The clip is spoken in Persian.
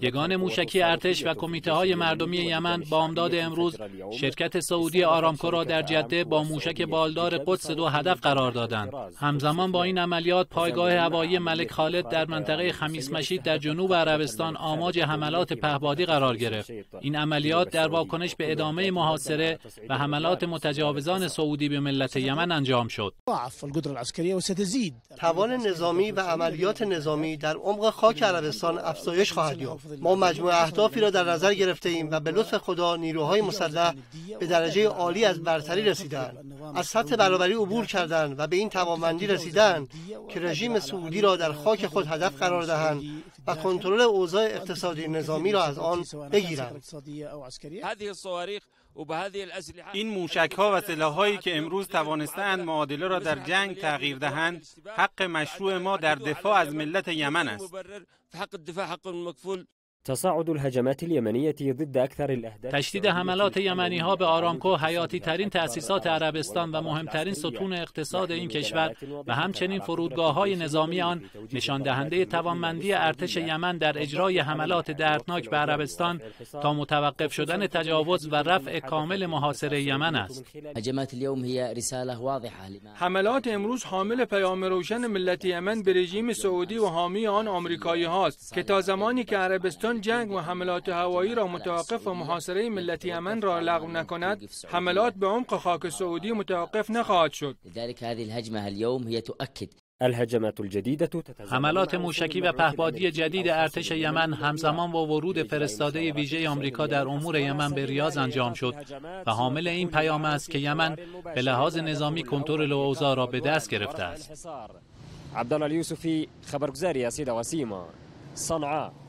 یگان موشکی ارتش و کمیته های مردمی یمن با امداد امروز شرکت سعودی آرامکو را در جده با موشک بالدار قدس دو هدف قرار دادند همزمان با این عملیات پایگاه هوایی ملک خالد در منطقه خمیس در جنوب عربستان آماج حملات پهبادی قرار گرفت این عملیات در واکنش به ادامه محاصره و حملات متجاوزان سعودی به ملت یمن انجام شد توان نظامی و عملیات نظامی در عمق خاک عربستان افزایش خواهد یافت ما مجموع اهدافی را در نظر گرفته ایم و به لطف خدا نیروهای مسلح به درجه عالی از برتری رسیدند از سطح برابری عبور کردند و به این توانمندی رسیدند که رژیم سعودی را در خاک خود هدف قرار دهند و کنترل اوضاع اقتصادی نظامی را از آن بگیرند این موشک ها و سلاح هایی که امروز توانستند معادله را در جنگ تغییر دهند حق مشروع ما در دفاع از ملت یمن است تصاعد الهجمات اليمنية ضد أكثر الأهداف تشديد حملات یمنی ها به آرامکو حیاتی ترین تأسیسات عربستان و مهمترین ستون اقتصاد این کشور و همچنین فرودگاه های نظامی آن نشان دهنده توانمندی ارتش یمن در اجرای حملات دردناک به عربستان تا متوقف شدن تجاوز و رفع کامل محاصره یمن است. حملات امروز حامل پیام روشن ملت یمن به رژیم سعودی و حامی آن آمریکایی هاست که تا زمانی که عربستان جنگ و حملات هوایی را متوقف و محاصره ملت یمن را لغو نکند حملات به عمق خاک سعودی متوقف نخواهد شد حملات موشکی و پهبادی جدید ارتش یمن همزمان با ورود فرستاده ویژه آمریکا در امور یمن به ریاض انجام شد و حامل این پیام است که یمن به لحاظ نظامی کنترل اوضاع را به دست گرفته است. عبدالله یوسفی خبرگزاری اسید وسیما صنعاء